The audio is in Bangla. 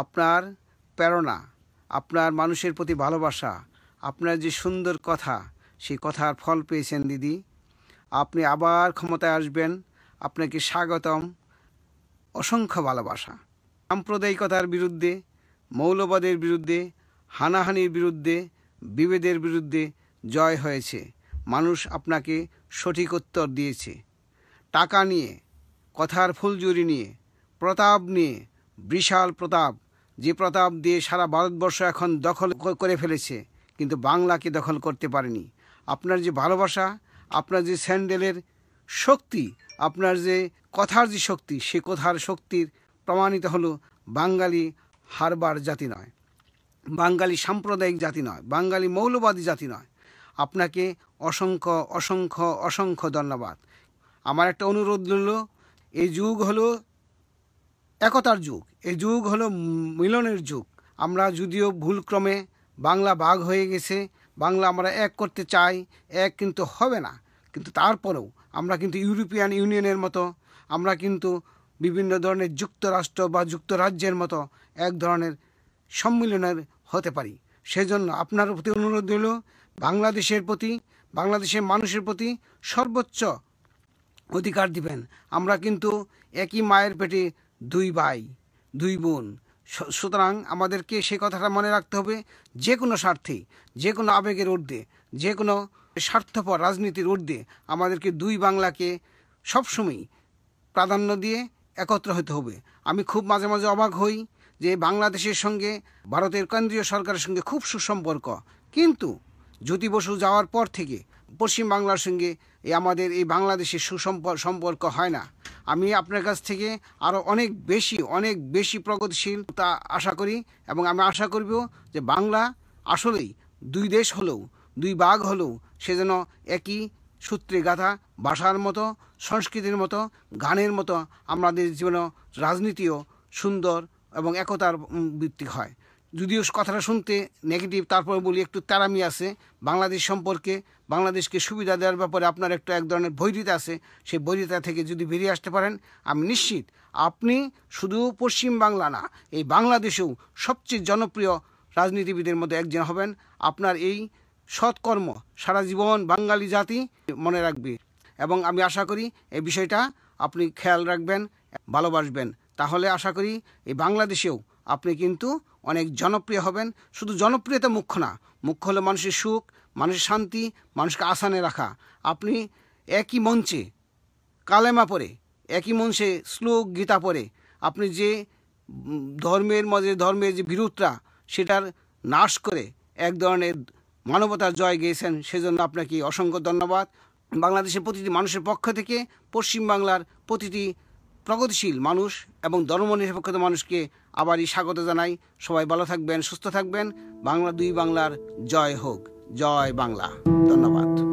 আপনার প্রেরণা আপনার মানুষের প্রতি ভালোবাসা আপনার যে সুন্দর কথা সেই কথার ফল পেয়েছেন দিদি আপনি আবার ক্ষমতায় আসবেন আপনাকে স্বাগতম অসংখ্য ভালোবাসা সাম্প্রদায়িকতার বিরুদ্ধে মৌলবাদের বিরুদ্ধে হানাহানির বিরুদ্ধে বিভেদের বিরুদ্ধে জয় হয়েছে মানুষ আপনাকে সঠিক উত্তর দিয়েছে টাকা নিয়ে কথার ফুলজুরি নিয়ে প্রতাপ নিয়ে বিশাল প্রতাপ যে প্রতাপ দিয়ে সারা ভারতবর্ষ এখন দখল করে ফেলেছে কিন্তু বাংলাকে দখল করতে পারেনি আপনার যে ভালোবাসা আপনার যে স্যান্ডেলের শক্তি আপনার যে কথার যে শক্তি সে কথার শক্তির প্রমাণিত হলো বাঙালি হারবার জাতি নয় বাঙালি সাম্প্রদায়িক জাতি নয় বাঙালি মৌলবাদী জাতি নয় আপনাকে অসংখ্য অসংখ্য অসংখ্য ধন্যবাদ আমার একটা অনুরোধ রইল এই যুগ হলো একতার যুগ এই যুগ হলো মিলনের যুগ আমরা যদিও ভুলক্রমে বাংলা ভাগ হয়ে গেছে বাংলা আমরা এক করতে চাই এক কিন্তু হবে না কিন্তু তারপরেও আমরা কিন্তু ইউরোপিয়ান ইউনিয়নের মতো আমরা কিন্তু বিভিন্ন ধরনের যুক্তরাষ্ট্র বা যুক্তরাজ্যের মতো এক ধরনের সম্মিলনের হতে পারি সেজন্য আপনার প্রতি অনুরোধ হল বাংলাদেশের প্রতি বাংলাদেশের মানুষের প্রতি সর্বোচ্চ অধিকার দিবেন আমরা কিন্তু একই মায়ের পেটে দুই ভাই দুই বোন সুতরাং আমাদেরকে সেই কথাটা মনে রাখতে হবে যে কোনো স্বার্থে যে কোনো আবেগের ঊর্ধ্বে যে কোনো স্বার্থপর রাজনীতির ঊর্ধ্বে আমাদেরকে দুই বাংলাকে সবসময় প্রাধান্য দিয়ে একত্র হতে হবে আমি খুব মাঝে মাঝে অবাক হই যে বাংলাদেশের সঙ্গে ভারতের কেন্দ্রীয় সরকারের সঙ্গে খুব সুসম্পর্ক কিন্তু জ্যোতি বসু যাওয়ার পর থেকে পশ্চিমবাংলার সঙ্গে এই আমাদের এই বাংলাদেশের সুসম্পর্ক সম্পর্ক হয় না আমি আপনার কাছ থেকে আরও অনেক বেশি অনেক বেশি প্রগতিশীল তা আশা করি এবং আমি আশা করব যে বাংলা আসলেই দুই দেশ হলেও দুই বাঘ হলেও সে যেন একই সূত্রে গাথা ভাষার মতো সংস্কৃতির মতো গানের মতো আমাদের জীবনে রাজনীতিও সুন্দর এবং একতার ভিত্তিক হয় যদিও কথাটা শুনতে নেগেটিভ তারপরে বলি একটু তারামি আছে বাংলাদেশ সম্পর্কে বাংলাদেশকে সুবিধা দেওয়ার ব্যাপারে আপনার একটা এক ধরনের বৈরিতা আছে সেই বৈরিতা থেকে যদি বেরিয়ে আসতে পারেন আমি নিশ্চিত আপনি শুধু পশ্চিম বাংলা না এই বাংলাদেশেও সবচেয়ে জনপ্রিয় রাজনীতিবিদের মধ্যে একজন হবেন আপনার এই সৎকর্ম সারা জীবন বাঙালি জাতি মনে রাখবে এবং আমি আশা করি এই বিষয়টা আপনি খেয়াল রাখবেন ভালোবাসবেন তাহলে আশা করি এই বাংলাদেশেও আপনি কিন্তু অনেক জনপ্রিয় হবেন শুধু জনপ্রিয়তা মুখ্য না মুখ্য হলো মানুষের সুখ মানুষের শান্তি মানুষকে আসানে রাখা আপনি একই মঞ্চে কালেমা পরে একই মঞ্চে শ্লোক গীতা পরে আপনি যে ধর্মের মধ্যে ধর্মের যে বিরোধটা সেটার নাশ করে এক ধরনের মানবতার জয় গিয়েছেন সেজন্য আপনাকে অসংখ্য ধন্যবাদ বাংলাদেশের প্রতিটি মানুষের পক্ষ থেকে পশ্চিমবাংলার প্রতিটি প্রগতিশীল মানুষ এবং ধর্মনিরপেক্ষতা মানুষকে আবারই স্বাগত জানাই সবাই ভালো থাকবেন সুস্থ থাকবেন বাংলা দুই বাংলার জয় হোক জয় বাংলা ধন্যবাদ